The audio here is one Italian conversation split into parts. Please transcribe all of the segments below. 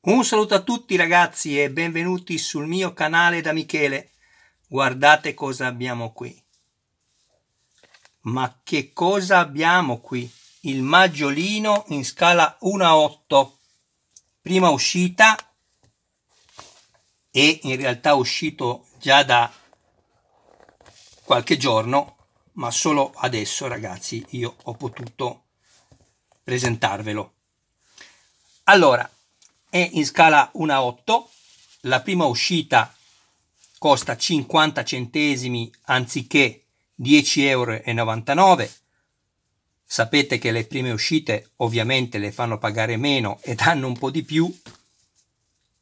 Un saluto a tutti ragazzi e benvenuti sul mio canale da Michele. Guardate cosa abbiamo qui. Ma che cosa abbiamo qui? Il maggiolino in scala 1 a 8. Prima uscita e in realtà uscito già da qualche giorno, ma solo adesso ragazzi io ho potuto presentarvelo. Allora, è in scala 1 a 8, la prima uscita costa 50 centesimi anziché 10,99 euro. Sapete che le prime uscite ovviamente le fanno pagare meno e danno un po' di più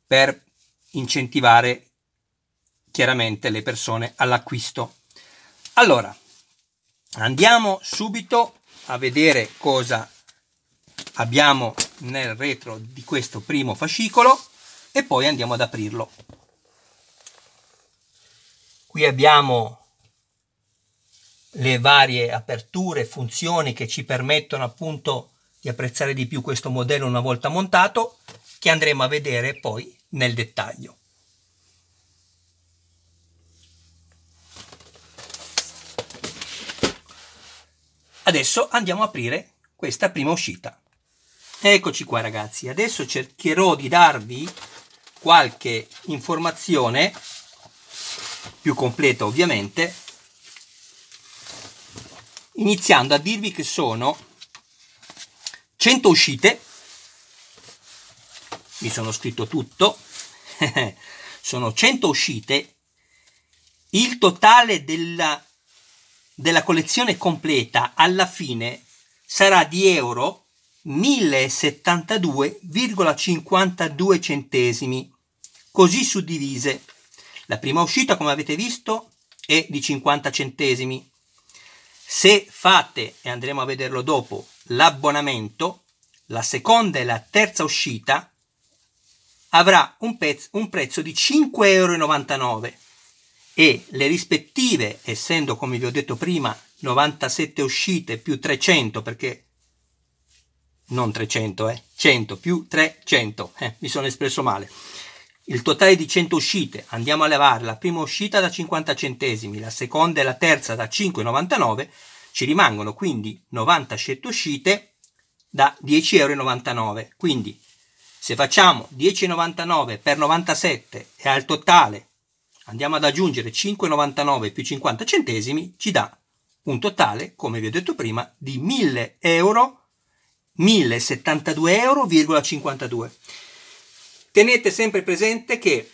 per incentivare chiaramente le persone all'acquisto. Allora, andiamo subito a vedere cosa abbiamo nel retro di questo primo fascicolo e poi andiamo ad aprirlo. Qui abbiamo le varie aperture, funzioni che ci permettono appunto di apprezzare di più questo modello una volta montato che andremo a vedere poi nel dettaglio. Adesso andiamo a aprire questa prima uscita. Eccoci qua ragazzi, adesso cercherò di darvi qualche informazione più completa ovviamente iniziando a dirvi che sono 100 uscite mi sono scritto tutto sono 100 uscite il totale della, della collezione completa alla fine sarà di euro 1072,52 centesimi, così suddivise. La prima uscita, come avete visto, è di 50 centesimi. Se fate, e andremo a vederlo dopo, l'abbonamento, la seconda e la terza uscita avrà un, pezzo, un prezzo di 5,99 euro e le rispettive, essendo come vi ho detto prima, 97 uscite più 300 perché non 300, eh, 100 più 300, eh, mi sono espresso male. Il totale di 100 uscite, andiamo a levare la prima uscita da 50 centesimi, la seconda e la terza da 5,99, ci rimangono quindi 97 uscite da 10,99 euro. Quindi se facciamo 10,99 per 97 e al totale andiamo ad aggiungere 5,99 più 50 centesimi, ci dà un totale, come vi ho detto prima, di 1000 euro 1072,52 euro. Tenete sempre presente che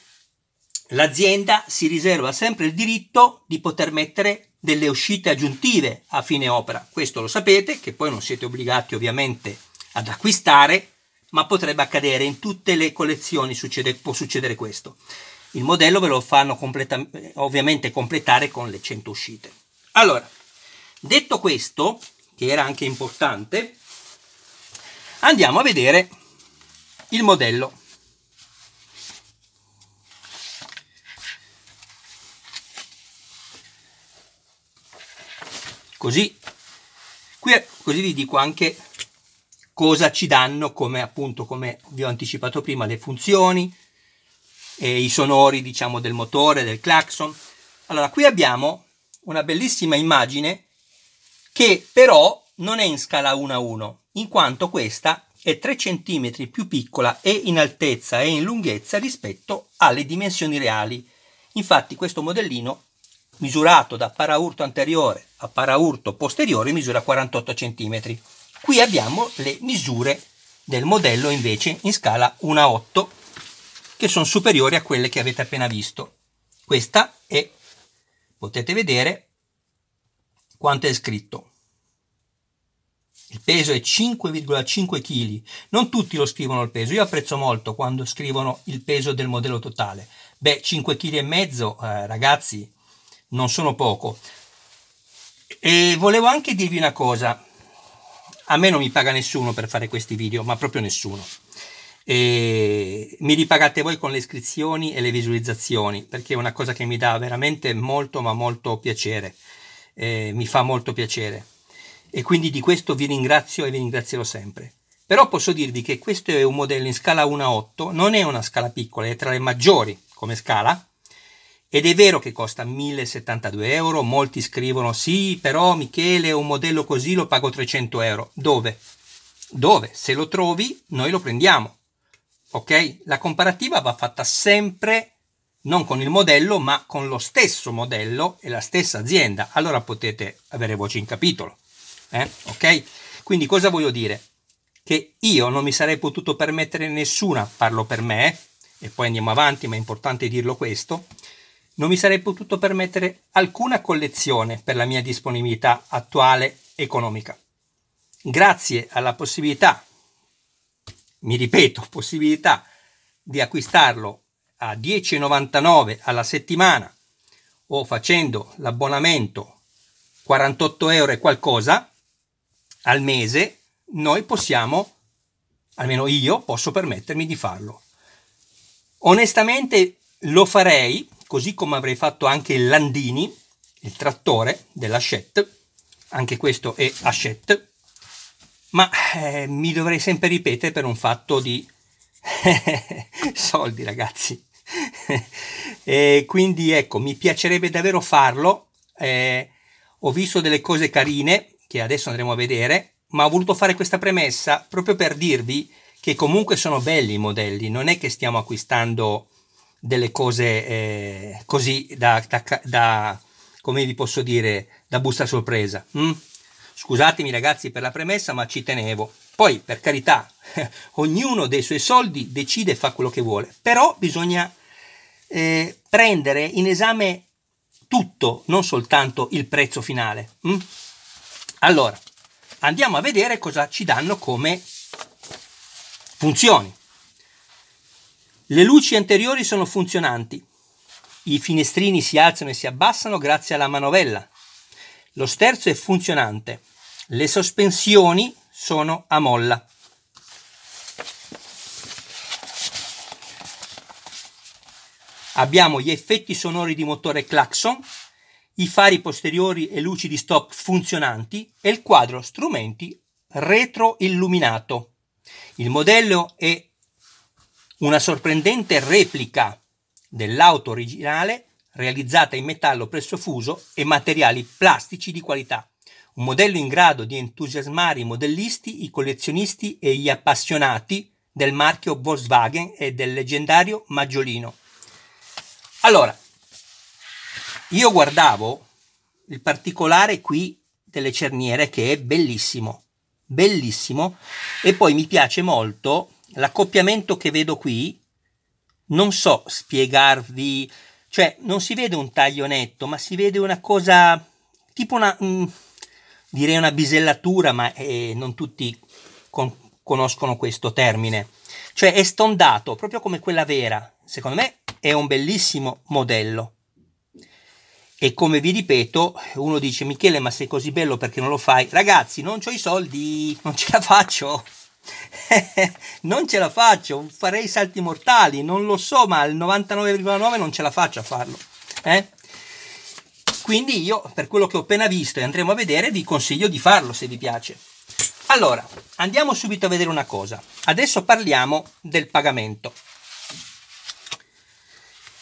l'azienda si riserva sempre il diritto di poter mettere delle uscite aggiuntive a fine opera. Questo lo sapete, che poi non siete obbligati ovviamente ad acquistare, ma potrebbe accadere in tutte le collezioni, succede, può succedere questo. Il modello ve lo fanno completa, ovviamente completare con le 100 uscite. Allora, detto questo, che era anche importante, andiamo a vedere il modello. Così, qui, così vi dico anche cosa ci danno come appunto come vi ho anticipato prima le funzioni e i sonori diciamo del motore del clacson allora qui abbiamo una bellissima immagine che però non è in scala 1 a 1 in quanto questa è 3 cm più piccola e in altezza e in lunghezza rispetto alle dimensioni reali. Infatti questo modellino misurato da paraurto anteriore a paraurto posteriore misura 48 cm. Qui abbiamo le misure del modello invece in scala 1 a 8 che sono superiori a quelle che avete appena visto. Questa è, potete vedere quanto è scritto, il peso è 5,5 kg. Non tutti lo scrivono il peso. Io apprezzo molto quando scrivono il peso del modello totale. Beh, 5,5 kg e mezzo, eh, ragazzi, non sono poco. E volevo anche dirvi una cosa. A me non mi paga nessuno per fare questi video, ma proprio nessuno. E mi ripagate voi con le iscrizioni e le visualizzazioni, perché è una cosa che mi dà veramente molto, ma molto piacere. E mi fa molto piacere e quindi di questo vi ringrazio e vi ringrazierò sempre. Però posso dirvi che questo è un modello in scala 1 a 8, non è una scala piccola, è tra le maggiori come scala, ed è vero che costa 1072 euro, molti scrivono sì, però Michele un modello così lo pago 300 euro. Dove? Dove? Se lo trovi, noi lo prendiamo. Ok? La comparativa va fatta sempre non con il modello, ma con lo stesso modello e la stessa azienda. Allora potete avere voce in capitolo eh? ok? Quindi cosa voglio dire? Che io non mi sarei potuto permettere nessuna, parlo per me, e poi andiamo avanti, ma è importante dirlo questo, non mi sarei potuto permettere alcuna collezione per la mia disponibilità attuale economica. Grazie alla possibilità, mi ripeto, possibilità di acquistarlo a 10,99 alla settimana o facendo l'abbonamento 48 euro e qualcosa, al mese, noi possiamo, almeno io posso permettermi di farlo. Onestamente lo farei, così come avrei fatto anche il Landini, il trattore della anche questo è Hachette, ma eh, mi dovrei sempre ripetere per un fatto di soldi ragazzi. e quindi ecco, mi piacerebbe davvero farlo, eh, ho visto delle cose carine, che adesso andremo a vedere, ma ho voluto fare questa premessa proprio per dirvi che comunque sono belli i modelli, non è che stiamo acquistando delle cose eh, così da, da, da, come vi posso dire, da busta sorpresa. Mm? Scusatemi ragazzi per la premessa, ma ci tenevo. Poi, per carità, ognuno dei suoi soldi decide e fa quello che vuole, però bisogna eh, prendere in esame tutto, non soltanto il prezzo finale. Mm? Allora, andiamo a vedere cosa ci danno come funzioni. Le luci anteriori sono funzionanti. I finestrini si alzano e si abbassano grazie alla manovella. Lo sterzo è funzionante. Le sospensioni sono a molla. Abbiamo gli effetti sonori di motore clacson i fari posteriori e luci di stop funzionanti e il quadro strumenti retroilluminato. Il modello è una sorprendente replica dell'auto originale realizzata in metallo presso fuso e materiali plastici di qualità. Un modello in grado di entusiasmare i modellisti, i collezionisti e gli appassionati del marchio Volkswagen e del leggendario Maggiolino. Allora, io guardavo il particolare qui delle cerniere che è bellissimo, bellissimo. E poi mi piace molto l'accoppiamento che vedo qui. Non so spiegarvi, cioè non si vede un taglio netto, ma si vede una cosa tipo una, mh, mm, direi una bisellatura, ma eh, non tutti con, conoscono questo termine. Cioè è stondato, proprio come quella vera. Secondo me è un bellissimo modello. E come vi ripeto, uno dice Michele, ma sei così bello perché non lo fai? Ragazzi, non ho i soldi, non ce la faccio. non ce la faccio, farei salti mortali, non lo so, ma al 99,9 non ce la faccio a farlo. Eh? Quindi io, per quello che ho appena visto e andremo a vedere, vi consiglio di farlo se vi piace. Allora, andiamo subito a vedere una cosa. Adesso parliamo del pagamento.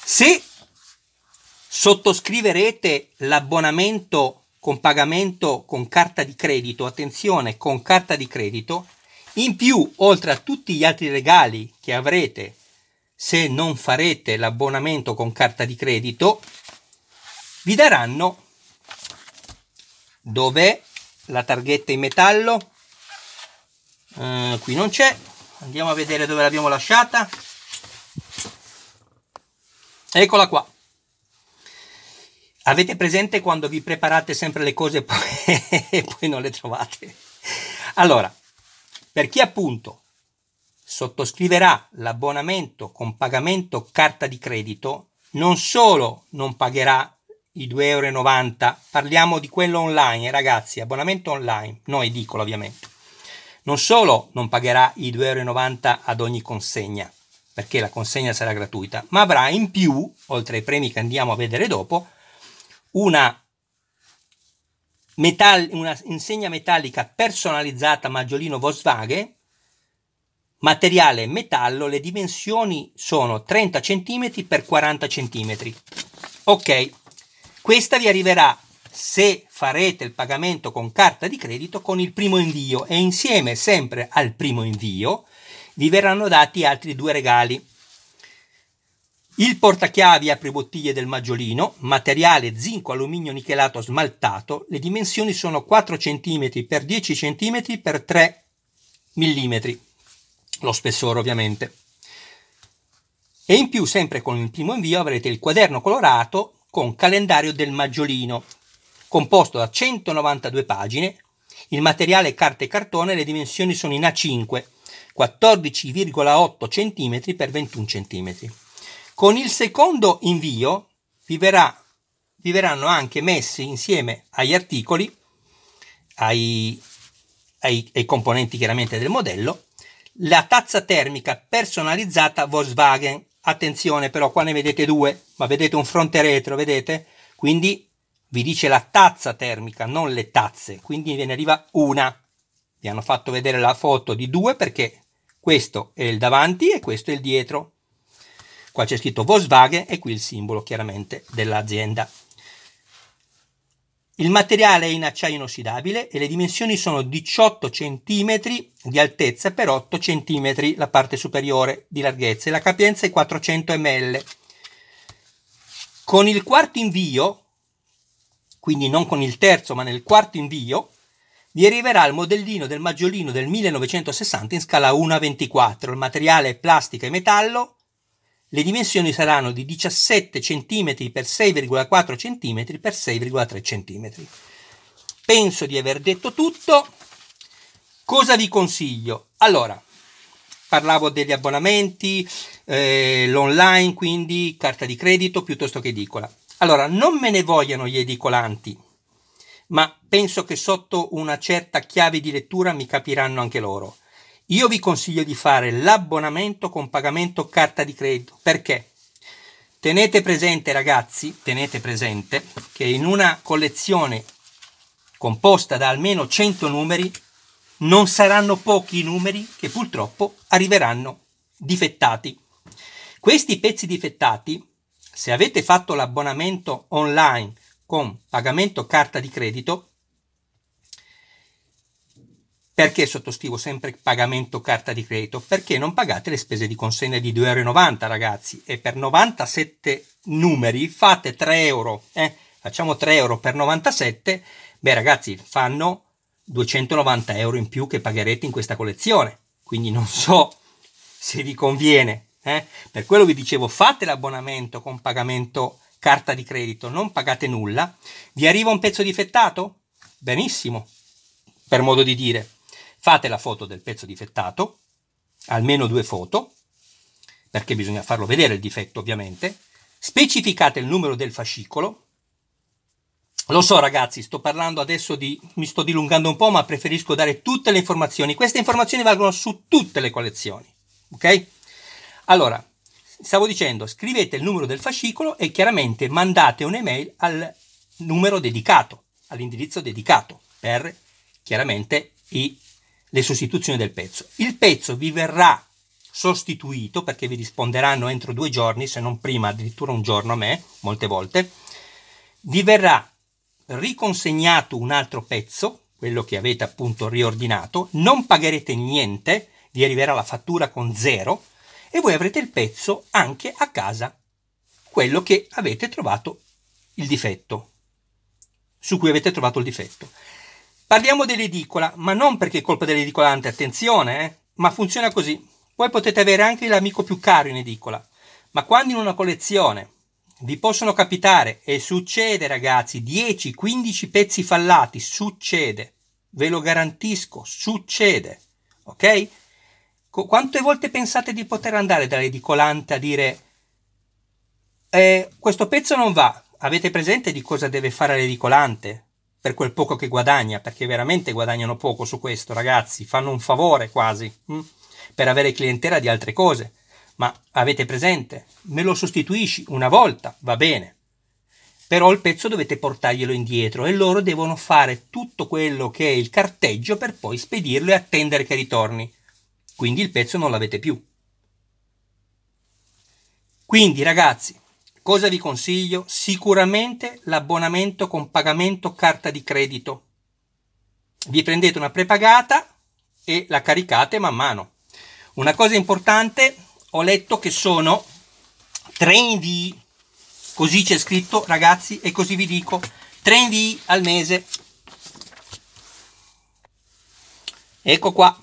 Se Sottoscriverete l'abbonamento con pagamento con carta di credito, attenzione, con carta di credito. In più, oltre a tutti gli altri regali che avrete se non farete l'abbonamento con carta di credito, vi daranno dov'è la targhetta in metallo. Eh, qui non c'è, andiamo a vedere dove l'abbiamo lasciata. Eccola qua. Avete presente quando vi preparate sempre le cose e poi, non le trovate? Allora, per chi appunto sottoscriverà l'abbonamento con pagamento carta di credito, non solo non pagherà i 2,90 euro, parliamo di quello online, eh, ragazzi, abbonamento online, no edicola ovviamente. Non solo non pagherà i 2,90 euro ad ogni consegna, perché la consegna sarà gratuita, ma avrà in più, oltre ai premi che andiamo a vedere dopo, una, metall una insegna metallica personalizzata Maggiolino Volkswagen, materiale metallo, le dimensioni sono 30 cm x 40 cm. Ok, questa vi arriverà se farete il pagamento con carta di credito con il primo invio e insieme sempre al primo invio vi verranno dati altri due regali il portachiavi apri bottiglie del Maggiolino, materiale zinco alluminio nichelato smaltato, le dimensioni sono 4 cm x 10 cm x 3 mm, lo spessore ovviamente. E in più, sempre con il primo invio, avrete il quaderno colorato con calendario del Maggiolino, composto da 192 pagine, il materiale carta e cartone, le dimensioni sono in A5, 14,8 cm x 21 cm. Con il secondo invio vi, verrà, verranno anche messi insieme agli articoli, ai, ai, ai componenti chiaramente del modello, la tazza termica personalizzata Volkswagen. Attenzione però, qua ne vedete due, ma vedete un fronte retro, vedete? Quindi vi dice la tazza termica, non le tazze, quindi ve ne arriva una. Vi hanno fatto vedere la foto di due perché questo è il davanti e questo è il dietro. Qua c'è scritto Volkswagen e qui il simbolo chiaramente dell'azienda. Il materiale è in acciaio inossidabile e le dimensioni sono 18 cm di altezza per 8 cm la parte superiore di larghezza e la capienza è 400 ml. Con il quarto invio, quindi non con il terzo ma nel quarto invio, vi arriverà il modellino del maggiolino del 1960 in scala 1 a 24. Il materiale è plastica e metallo, le dimensioni saranno di 17 cm x 6,4 cm x 6,3 cm. Penso di aver detto tutto. Cosa vi consiglio? Allora, parlavo degli abbonamenti, eh, l'online, quindi carta di credito piuttosto che edicola. Allora, non me ne vogliano gli edicolanti, ma penso che sotto una certa chiave di lettura mi capiranno anche loro. Io vi consiglio di fare l'abbonamento con pagamento carta di credito. Perché? Tenete presente ragazzi, tenete presente che in una collezione composta da almeno 100 numeri non saranno pochi i numeri che purtroppo arriveranno difettati. Questi pezzi difettati, se avete fatto l'abbonamento online con pagamento carta di credito, perché sottostivo sempre pagamento carta di credito? Perché non pagate le spese di consegna di 2,90 euro, ragazzi, e per 97 numeri fate 3 euro, eh? facciamo 3 euro per 97, beh ragazzi, fanno 290 euro in più che pagherete in questa collezione. Quindi non so se vi conviene. Eh? Per quello vi dicevo, fate l'abbonamento con pagamento carta di credito, non pagate nulla. Vi arriva un pezzo difettato? Benissimo, per modo di dire. Fate la foto del pezzo difettato, almeno due foto, perché bisogna farlo vedere il difetto ovviamente, specificate il numero del fascicolo. Lo so ragazzi, sto parlando adesso di, mi sto dilungando un po', ma preferisco dare tutte le informazioni. Queste informazioni valgono su tutte le collezioni, ok? Allora, stavo dicendo, scrivete il numero del fascicolo e chiaramente mandate un'email al numero dedicato, all'indirizzo dedicato per chiaramente i le sostituzioni del pezzo. Il pezzo vi verrà sostituito perché vi risponderanno entro due giorni, se non prima, addirittura un giorno a me, molte volte. Vi verrà riconsegnato un altro pezzo, quello che avete appunto riordinato, non pagherete niente, vi arriverà la fattura con zero e voi avrete il pezzo anche a casa, quello che avete trovato il difetto, su cui avete trovato il difetto. Parliamo dell'edicola, ma non perché è colpa dell'edicolante, attenzione, eh? ma funziona così. Voi potete avere anche l'amico più caro in edicola, ma quando in una collezione vi possono capitare, e succede ragazzi, 10-15 pezzi fallati, succede, ve lo garantisco, succede, ok? Quante volte pensate di poter andare dall'edicolante a dire eh, questo pezzo non va? Avete presente di cosa deve fare l'edicolante? per quel poco che guadagna, perché veramente guadagnano poco su questo, ragazzi, fanno un favore quasi mh? Mm, per avere clientela di altre cose. Ma avete presente? Me lo sostituisci una volta, va bene. Però il pezzo dovete portarglielo indietro e loro devono fare tutto quello che è il carteggio per poi spedirlo e attendere che ritorni. Quindi il pezzo non l'avete più. Quindi ragazzi, Cosa vi consiglio? Sicuramente l'abbonamento con pagamento carta di credito. Vi prendete una prepagata e la caricate man mano. Una cosa importante, ho letto che sono 3 invii, così c'è scritto ragazzi e così vi dico, 3 invii al mese. Ecco qua.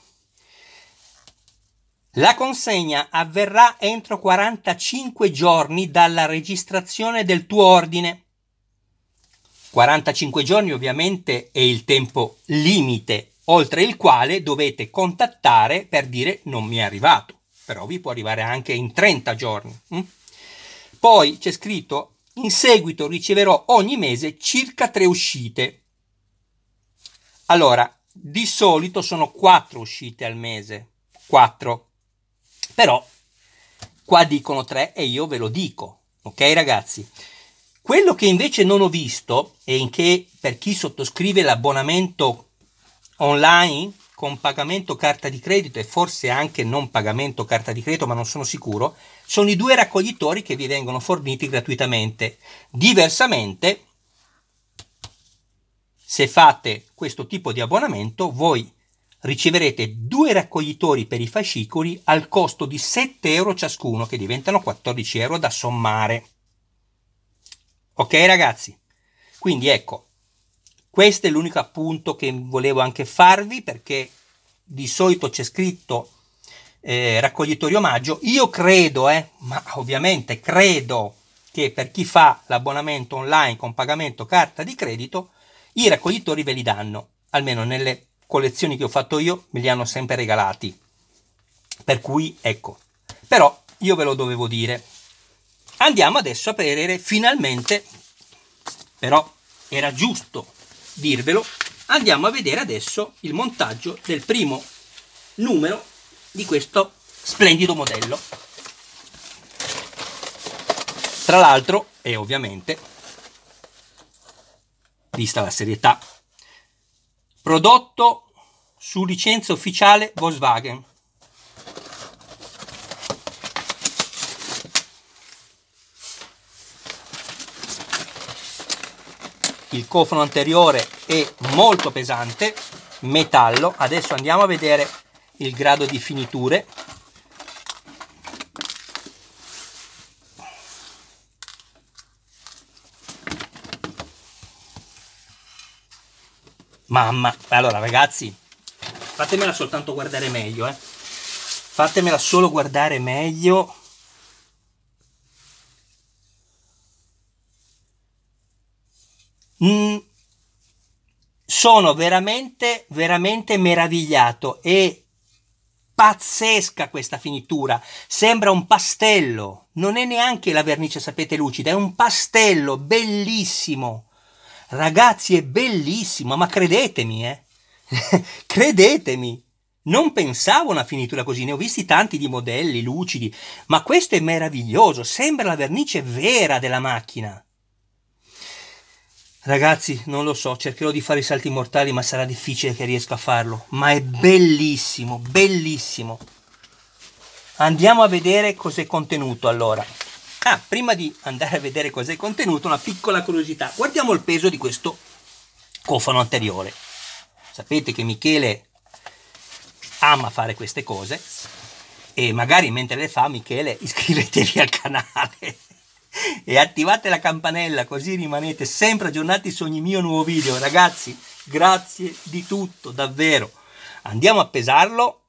La consegna avverrà entro 45 giorni dalla registrazione del tuo ordine. 45 giorni ovviamente è il tempo limite, oltre il quale dovete contattare per dire non mi è arrivato, però vi può arrivare anche in 30 giorni. Mm? Poi c'è scritto in seguito riceverò ogni mese circa tre uscite. Allora, di solito sono quattro uscite al mese, 4 però qua dicono tre e io ve lo dico, ok ragazzi? Quello che invece non ho visto e in che per chi sottoscrive l'abbonamento online con pagamento carta di credito e forse anche non pagamento carta di credito, ma non sono sicuro, sono i due raccoglitori che vi vengono forniti gratuitamente. Diversamente, se fate questo tipo di abbonamento, voi riceverete due raccoglitori per i fascicoli al costo di 7 euro ciascuno, che diventano 14 euro da sommare. Ok ragazzi? Quindi ecco, questo è l'unico appunto che volevo anche farvi perché di solito c'è scritto eh, raccoglitori omaggio. Io credo, eh, ma ovviamente credo che per chi fa l'abbonamento online con pagamento carta di credito, i raccoglitori ve li danno, almeno nelle collezioni che ho fatto io me li hanno sempre regalati. Per cui, ecco, però io ve lo dovevo dire. Andiamo adesso a vedere finalmente, però era giusto dirvelo, andiamo a vedere adesso il montaggio del primo numero di questo splendido modello. Tra l'altro, e ovviamente, vista la serietà prodotto su licenza ufficiale Volkswagen. Il cofano anteriore è molto pesante, metallo. Adesso andiamo a vedere il grado di finiture Mamma, allora ragazzi, fatemela soltanto guardare meglio, eh. Fatemela solo guardare meglio. Mm. Sono veramente, veramente meravigliato e pazzesca questa finitura, sembra un pastello, non è neanche la vernice sapete lucida, è un pastello bellissimo, Ragazzi, è bellissimo, ma credetemi, eh. credetemi. Non pensavo a una finitura così, ne ho visti tanti di modelli lucidi, ma questo è meraviglioso, sembra la vernice vera della macchina. Ragazzi, non lo so, cercherò di fare i salti mortali, ma sarà difficile che riesca a farlo. Ma è bellissimo, bellissimo. Andiamo a vedere cos'è contenuto allora. Ah, prima di andare a vedere cos'è il contenuto, una piccola curiosità. Guardiamo il peso di questo cofano anteriore. Sapete che Michele ama fare queste cose e magari mentre le fa Michele iscrivetevi al canale e attivate la campanella così rimanete sempre aggiornati su ogni mio nuovo video. Ragazzi, grazie di tutto, davvero. Andiamo a pesarlo.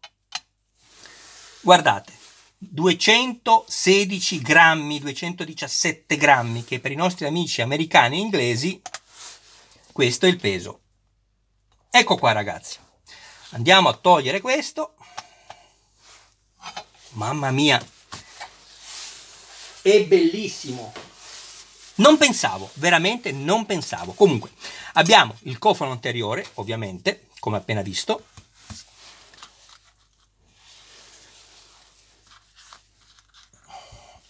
Guardate, 216 grammi, 217 grammi, che per i nostri amici americani e inglesi questo è il peso. Ecco qua ragazzi, andiamo a togliere questo. Mamma mia, è bellissimo. Non pensavo, veramente non pensavo. Comunque, abbiamo il cofano anteriore, ovviamente, come appena visto,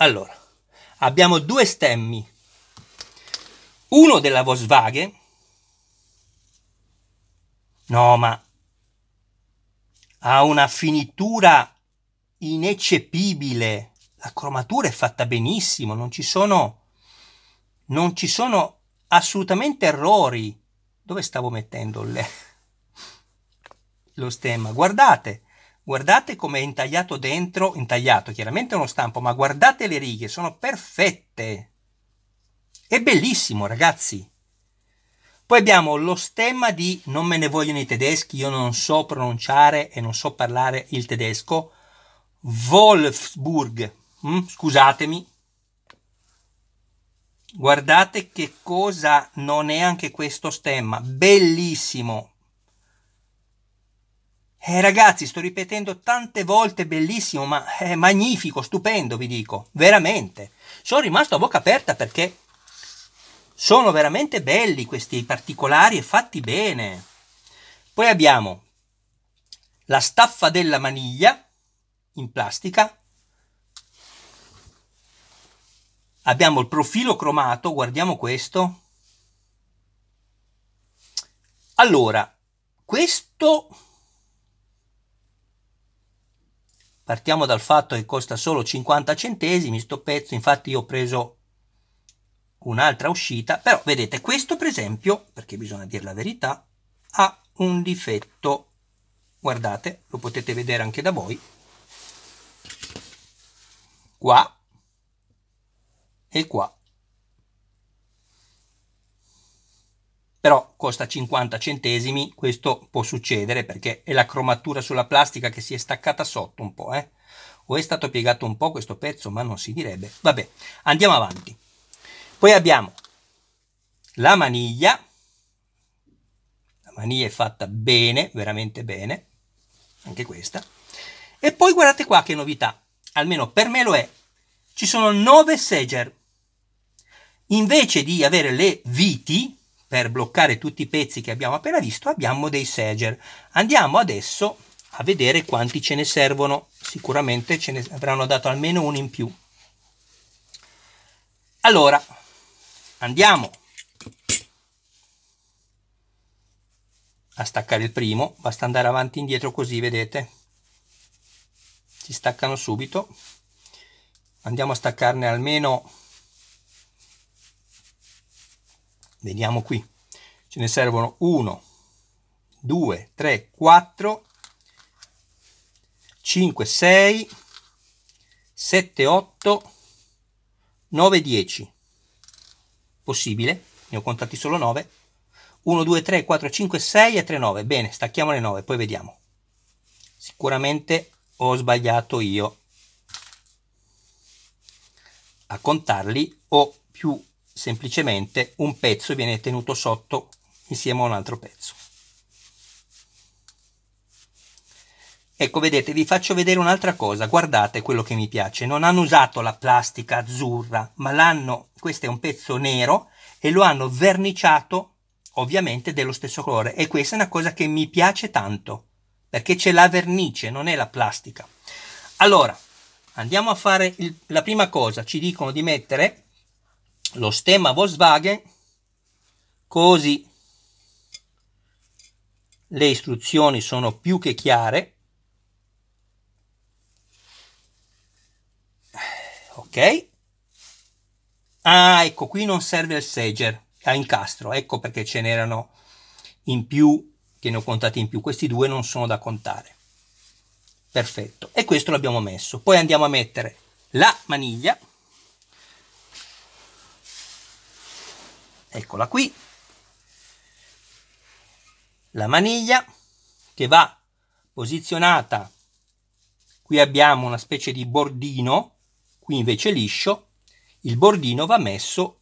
Allora, abbiamo due stemmi, uno della Volkswagen, no ma ha una finitura ineccepibile, la cromatura è fatta benissimo, non ci sono, non ci sono assolutamente errori. Dove stavo mettendo le, lo stemma? Guardate, guardate come è intagliato dentro, intagliato chiaramente uno stampo, ma guardate le righe, sono perfette. È bellissimo, ragazzi. Poi abbiamo lo stemma di non me ne vogliono i tedeschi, io non so pronunciare e non so parlare il tedesco. Wolfsburg, mm, scusatemi. Guardate che cosa non è anche questo stemma, bellissimo, eh, ragazzi, sto ripetendo tante volte bellissimo, ma è magnifico, stupendo, vi dico, veramente. Sono rimasto a bocca aperta perché sono veramente belli questi particolari e fatti bene. Poi abbiamo la staffa della maniglia in plastica. Abbiamo il profilo cromato, guardiamo questo. Allora, questo Partiamo dal fatto che costa solo 50 centesimi sto pezzo, infatti io ho preso un'altra uscita, però vedete questo per esempio, perché bisogna dire la verità, ha un difetto, guardate, lo potete vedere anche da voi, qua e qua. però costa 50 centesimi, questo può succedere perché è la cromatura sulla plastica che si è staccata sotto un po', eh? o è stato piegato un po' questo pezzo, ma non si direbbe. Vabbè, andiamo avanti. Poi abbiamo la maniglia, la maniglia è fatta bene, veramente bene, anche questa. E poi guardate qua che novità, almeno per me lo è, ci sono 9 seger. Invece di avere le viti, per bloccare tutti i pezzi che abbiamo appena visto abbiamo dei seger. Andiamo adesso a vedere quanti ce ne servono, sicuramente ce ne avranno dato almeno uno in più. Allora, andiamo a staccare il primo, basta andare avanti e indietro così, vedete? Si staccano subito. Andiamo a staccarne almeno vediamo qui, ce ne servono 1, 2, 3, 4, 5, 6, 7, 8, 9, 10. Possibile, ne ho contati solo 9. 1, 2, 3, 4, 5, 6 e 3, 9. Bene, stacchiamo le 9, poi vediamo. Sicuramente ho sbagliato io a contarli o più semplicemente un pezzo viene tenuto sotto insieme a un altro pezzo. Ecco, vedete, vi faccio vedere un'altra cosa, guardate quello che mi piace, non hanno usato la plastica azzurra, ma l'hanno, questo è un pezzo nero, e lo hanno verniciato, ovviamente, dello stesso colore, e questa è una cosa che mi piace tanto, perché c'è la vernice, non è la plastica. Allora, andiamo a fare il, la prima cosa, ci dicono di mettere lo stemma Volkswagen, così le istruzioni sono più che chiare. Ok. Ah, ecco, qui non serve il segger a incastro, ecco perché ce n'erano in più, che ne ho contati in più. Questi due non sono da contare. Perfetto. E questo l'abbiamo messo. Poi andiamo a mettere la maniglia eccola qui, la maniglia che va posizionata, qui abbiamo una specie di bordino, qui invece liscio, il bordino va messo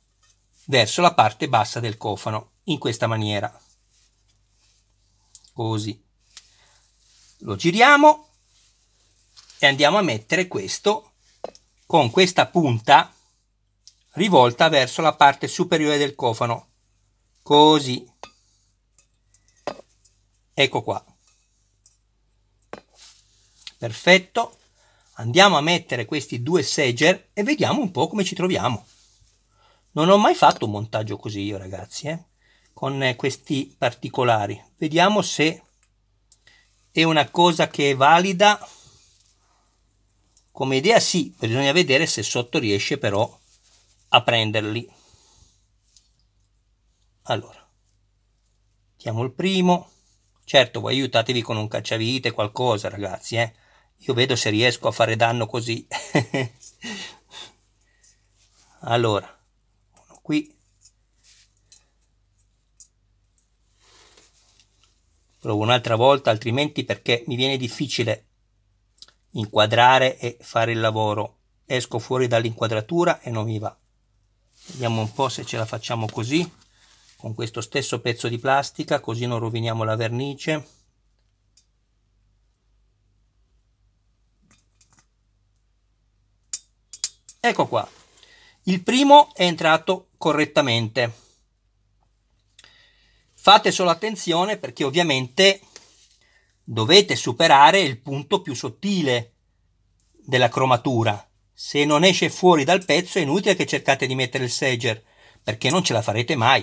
verso la parte bassa del cofano, in questa maniera, così. Lo giriamo e andiamo a mettere questo con questa punta rivolta verso la parte superiore del cofano. Così. Ecco qua. Perfetto. Andiamo a mettere questi due segger e vediamo un po' come ci troviamo. Non ho mai fatto un montaggio così io ragazzi, eh? con eh, questi particolari. Vediamo se è una cosa che è valida. Come idea sì, bisogna vedere se sotto riesce però a prenderli. Allora, mettiamo il primo. Certo, voi aiutatevi con un cacciavite, qualcosa, ragazzi, eh. Io vedo se riesco a fare danno così. allora, uno qui. Provo un'altra volta, altrimenti perché mi viene difficile inquadrare e fare il lavoro. Esco fuori dall'inquadratura e non mi va vediamo un po' se ce la facciamo così con questo stesso pezzo di plastica così non roviniamo la vernice ecco qua il primo è entrato correttamente fate solo attenzione perché ovviamente dovete superare il punto più sottile della cromatura se non esce fuori dal pezzo è inutile che cercate di mettere il segger, perché non ce la farete mai.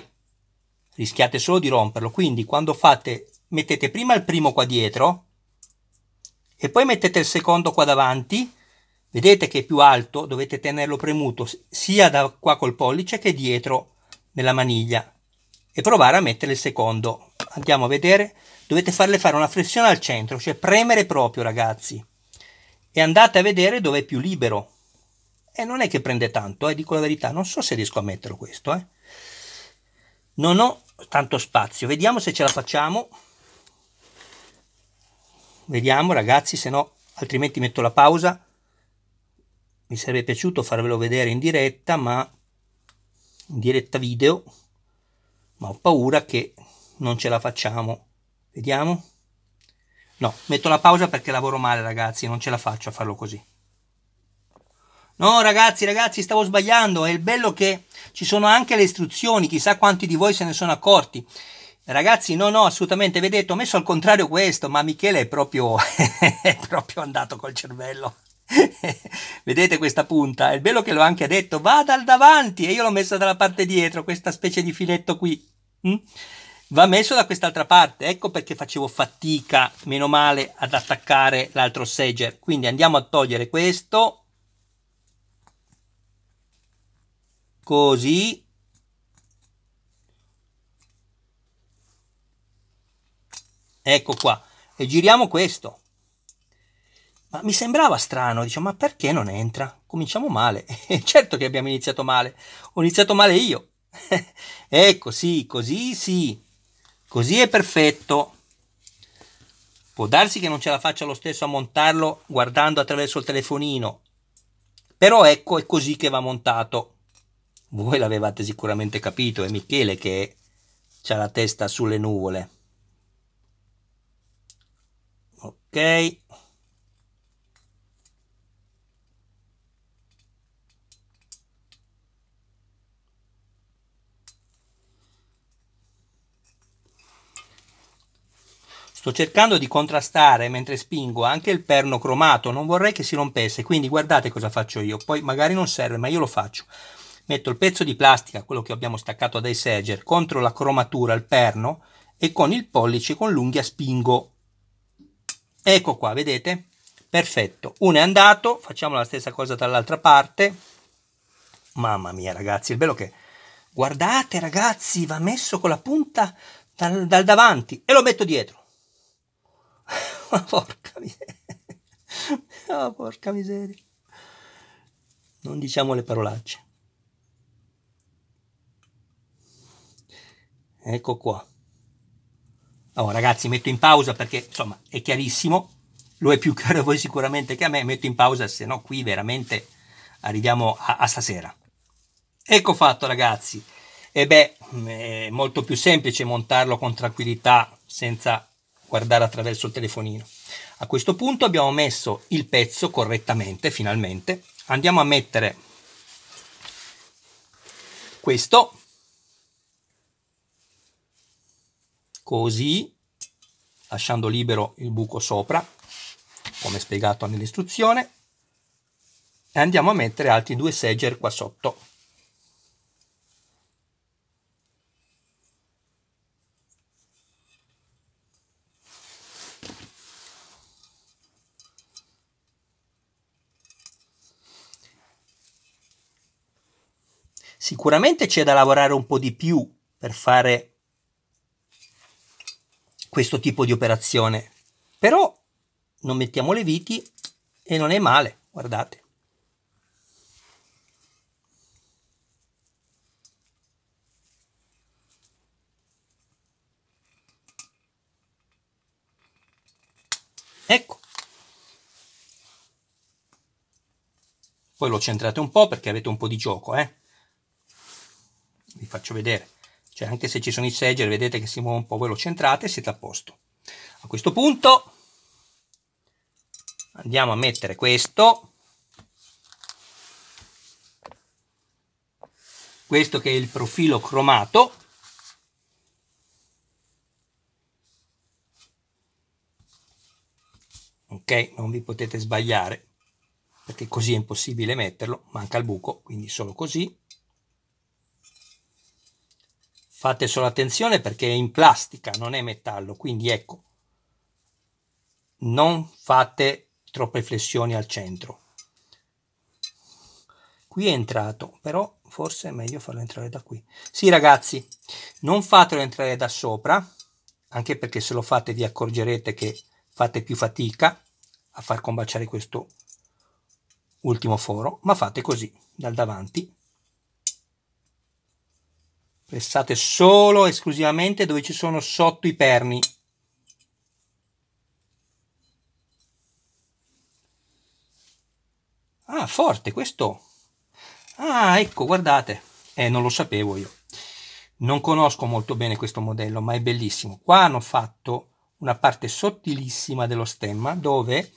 Rischiate solo di romperlo, quindi quando fate mettete prima il primo qua dietro e poi mettete il secondo qua davanti, vedete che è più alto, dovete tenerlo premuto sia da qua col pollice che dietro nella maniglia e provare a mettere il secondo. Andiamo a vedere, dovete farle fare una flessione al centro, cioè premere proprio ragazzi e andate a vedere dove è più libero e non è che prende tanto, eh, dico la verità, non so se riesco a metterlo questo. Eh. Non ho tanto spazio, vediamo se ce la facciamo. Vediamo ragazzi, se no altrimenti metto la pausa. Mi sarebbe piaciuto farvelo vedere in diretta, ma in diretta video, ma ho paura che non ce la facciamo. Vediamo. No, metto la pausa perché lavoro male ragazzi, non ce la faccio a farlo così. No, ragazzi, ragazzi, stavo sbagliando. È il bello che ci sono anche le istruzioni, chissà quanti di voi se ne sono accorti. Ragazzi, no, no, assolutamente, vedete, ho messo al contrario questo, ma Michele è proprio, è proprio andato col cervello. vedete questa punta? È il bello che l'ho anche detto, va dal davanti e io l'ho messa dalla parte dietro, questa specie di filetto qui. Mm? Va messo da quest'altra parte, ecco perché facevo fatica, meno male, ad attaccare l'altro segger. Quindi andiamo a togliere questo, così ecco qua e giriamo questo ma mi sembrava strano dice ma perché non entra cominciamo male certo che abbiamo iniziato male ho iniziato male io ecco sì così sì così è perfetto può darsi che non ce la faccia lo stesso a montarlo guardando attraverso il telefonino però ecco è così che va montato voi l'avevate sicuramente capito, è Michele che ha la testa sulle nuvole. Ok. Sto cercando di contrastare mentre spingo anche il perno cromato, non vorrei che si rompesse, quindi guardate cosa faccio io, poi magari non serve, ma io lo faccio metto il pezzo di plastica, quello che abbiamo staccato dai serger, contro la cromatura, il perno, e con il pollice con l'unghia spingo. Ecco qua, vedete? Perfetto, uno è andato, facciamo la stessa cosa dall'altra parte. Mamma mia ragazzi, il bello che... Guardate ragazzi, va messo con la punta dal, dal davanti e lo metto dietro. Ma porca miseria. Ma porca miseria. Non diciamo le parolacce. ecco qua oh ragazzi metto in pausa perché insomma è chiarissimo lo è più chiaro a voi sicuramente che a me metto in pausa se no qui veramente arriviamo a, a stasera ecco fatto ragazzi e beh mm, è molto più semplice montarlo con tranquillità senza guardare attraverso il telefonino a questo punto abbiamo messo il pezzo correttamente finalmente andiamo a mettere questo così, lasciando libero il buco sopra, come spiegato nell'istruzione, e andiamo a mettere altri due segger qua sotto. Sicuramente c'è da lavorare un po' di più per fare questo tipo di operazione. Però non mettiamo le viti e non è male, guardate. Ecco. Poi lo centrate un po' perché avete un po' di gioco, eh. Vi faccio vedere cioè anche se ci sono i seggioli vedete che si muove un po' voi lo centrate e siete a posto a questo punto andiamo a mettere questo questo che è il profilo cromato ok non vi potete sbagliare perché così è impossibile metterlo manca il buco quindi solo così Fate solo attenzione perché è in plastica, non è metallo, quindi ecco, non fate troppe flessioni al centro. Qui è entrato, però forse è meglio farlo entrare da qui. Sì ragazzi, non fatelo entrare da sopra, anche perché se lo fate vi accorgerete che fate più fatica a far combaciare questo ultimo foro, ma fate così, dal davanti, pressate solo esclusivamente dove ci sono sotto i perni ah forte questo ah ecco guardate eh non lo sapevo io non conosco molto bene questo modello ma è bellissimo qua hanno fatto una parte sottilissima dello stemma dove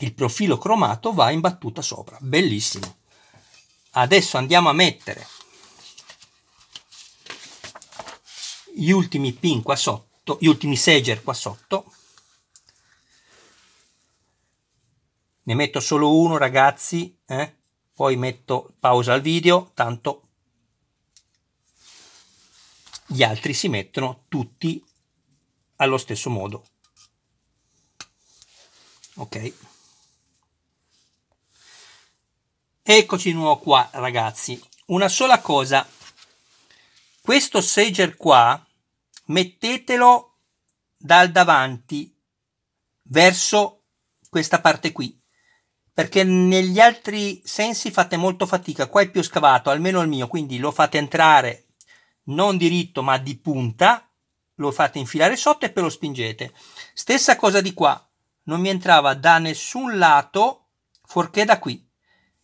il profilo cromato va in battuta sopra bellissimo adesso andiamo a mettere gli ultimi pin qua sotto, gli ultimi seger qua sotto. Ne metto solo uno ragazzi, eh? poi metto pausa al video, tanto gli altri si mettono tutti allo stesso modo. Ok. Eccoci di nuovo qua ragazzi. Una sola cosa questo Sager qua mettetelo dal davanti verso questa parte qui perché negli altri sensi fate molto fatica, qua è più scavato, almeno il mio, quindi lo fate entrare non diritto ma di punta, lo fate infilare sotto e poi lo spingete. Stessa cosa di qua, non mi entrava da nessun lato fuorché da qui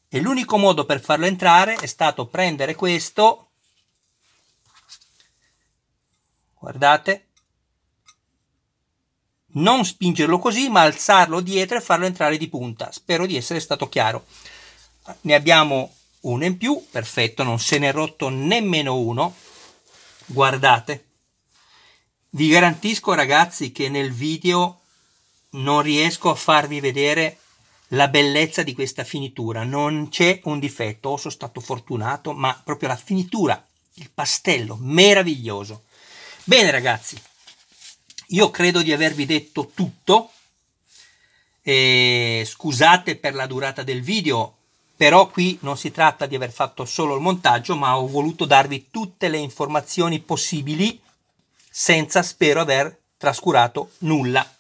e l'unico modo per farlo entrare è stato prendere questo guardate, non spingerlo così ma alzarlo dietro e farlo entrare di punta, spero di essere stato chiaro. Ne abbiamo uno in più, perfetto, non se ne è rotto nemmeno uno, guardate. Vi garantisco ragazzi che nel video non riesco a farvi vedere la bellezza di questa finitura, non c'è un difetto, o sono stato fortunato, ma proprio la finitura, il pastello, meraviglioso. Bene ragazzi, io credo di avervi detto tutto. E scusate per la durata del video, però qui non si tratta di aver fatto solo il montaggio, ma ho voluto darvi tutte le informazioni possibili senza spero aver trascurato nulla.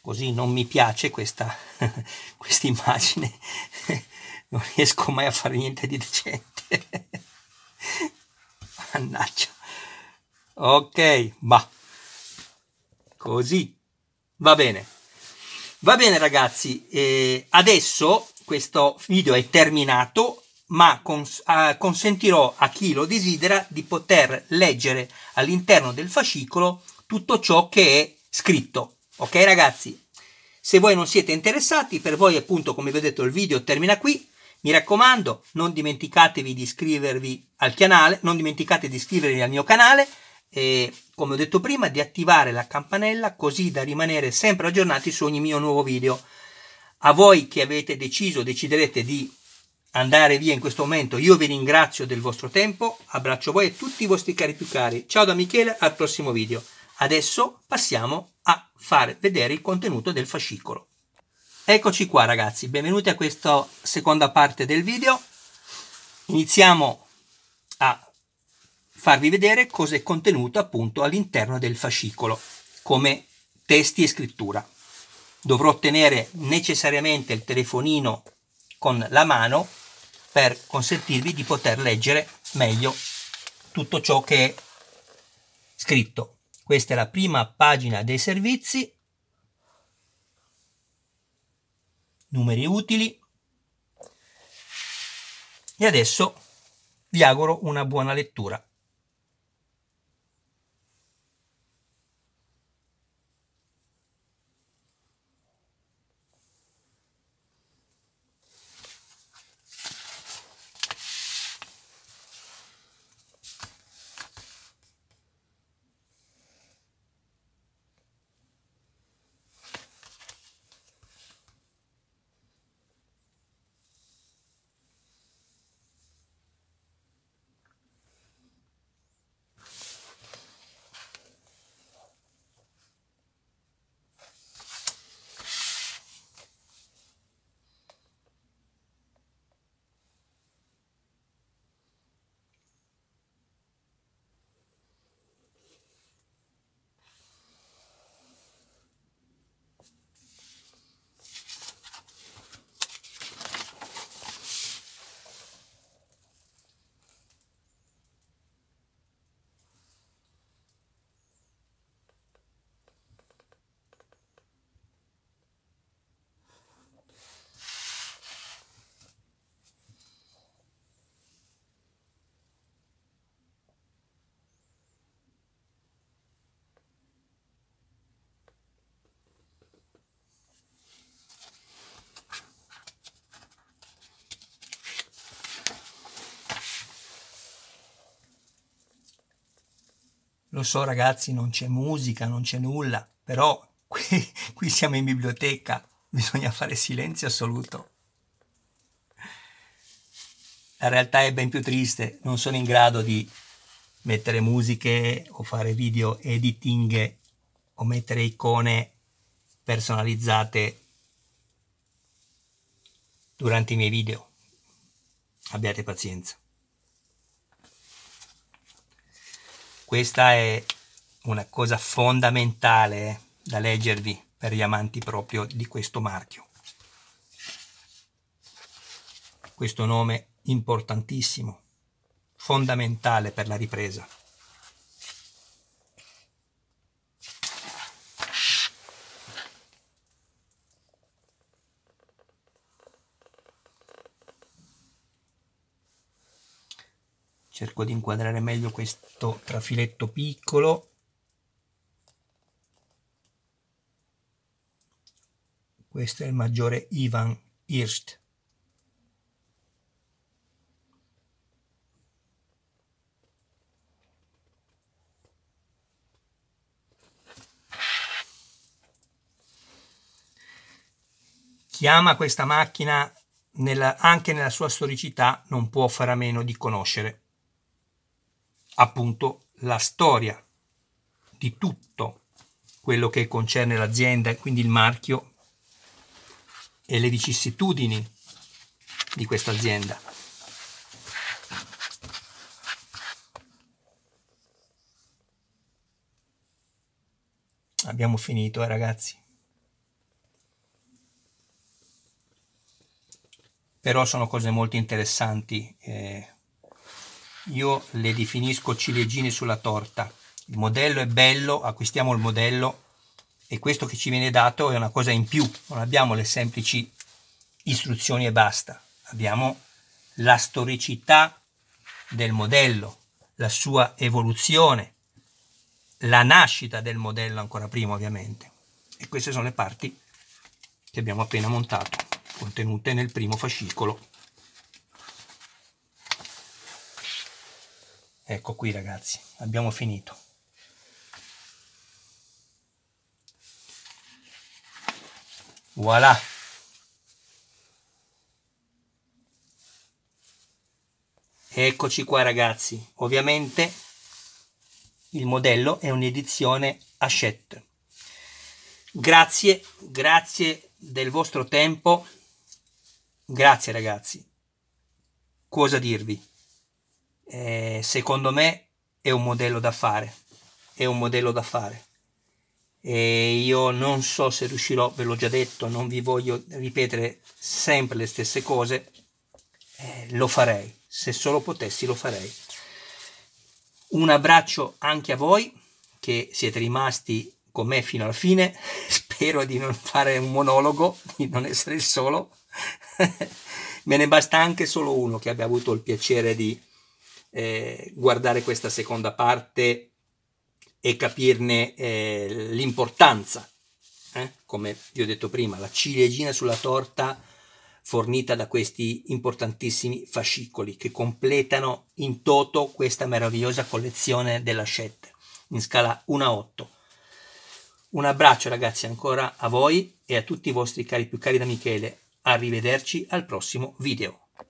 Così non mi piace questa quest immagine, non riesco mai a fare niente di decente. Mannaggia. Ok, ma così va bene. Va bene ragazzi, eh, adesso questo video è terminato, ma cons eh, consentirò a chi lo desidera di poter leggere all'interno del fascicolo tutto ciò che è scritto. Ok ragazzi? Se voi non siete interessati, per voi appunto come vedete il video termina qui. Mi raccomando, non dimenticatevi di iscrivervi al canale, non dimenticate di iscrivervi al mio canale e, come ho detto prima, di attivare la campanella così da rimanere sempre aggiornati su ogni mio nuovo video. A voi che avete deciso, deciderete di andare via in questo momento, io vi ringrazio del vostro tempo, abbraccio voi e tutti i vostri cari più cari. Ciao da Michele, al prossimo video. Adesso passiamo a far vedere il contenuto del fascicolo. Eccoci qua ragazzi, benvenuti a questa seconda parte del video. Iniziamo farvi vedere cosa è contenuto appunto all'interno del fascicolo come testi e scrittura. Dovrò tenere necessariamente il telefonino con la mano per consentirvi di poter leggere meglio tutto ciò che è scritto. Questa è la prima pagina dei servizi, numeri utili e adesso vi auguro una buona lettura. Lo so ragazzi, non c'è musica, non c'è nulla, però qui, qui siamo in biblioteca, bisogna fare silenzio assoluto. La realtà è ben più triste, non sono in grado di mettere musiche o fare video editing o mettere icone personalizzate durante i miei video. Abbiate pazienza. Questa è una cosa fondamentale eh, da leggervi per gli amanti proprio di questo marchio. Questo nome importantissimo, fondamentale per la ripresa. cerco di inquadrare meglio questo trafiletto piccolo questo è il maggiore Ivan Hirst chi ama questa macchina nella, anche nella sua storicità non può fare a meno di conoscere appunto la storia di tutto quello che concerne l'azienda, quindi il marchio e le vicissitudini di questa azienda. Abbiamo finito, eh, ragazzi. Però sono cose molto interessanti. Eh io le definisco ciliegine sulla torta. Il modello è bello, acquistiamo il modello e questo che ci viene dato è una cosa in più, non abbiamo le semplici istruzioni e basta, abbiamo la storicità del modello, la sua evoluzione, la nascita del modello ancora prima ovviamente. E queste sono le parti che abbiamo appena montato, contenute nel primo fascicolo Ecco qui ragazzi, abbiamo finito. Voilà! Eccoci qua ragazzi, ovviamente il modello è un'edizione Hachette. Grazie, grazie del vostro tempo, grazie ragazzi, cosa dirvi? eh, secondo me è un modello da fare, è un modello da fare. E io non so se riuscirò, ve l'ho già detto, non vi voglio ripetere sempre le stesse cose, eh, lo farei, se solo potessi lo farei. Un abbraccio anche a voi che siete rimasti con me fino alla fine, spero di non fare un monologo, di non essere il solo, me ne basta anche solo uno che abbia avuto il piacere di eh, guardare questa seconda parte e capirne eh, l'importanza. Eh? Come vi ho detto prima, la ciliegina sulla torta fornita da questi importantissimi fascicoli che completano in toto questa meravigliosa collezione della Shet in scala 1 a 8. Un abbraccio ragazzi ancora a voi e a tutti i vostri cari più cari da Michele. Arrivederci al prossimo video.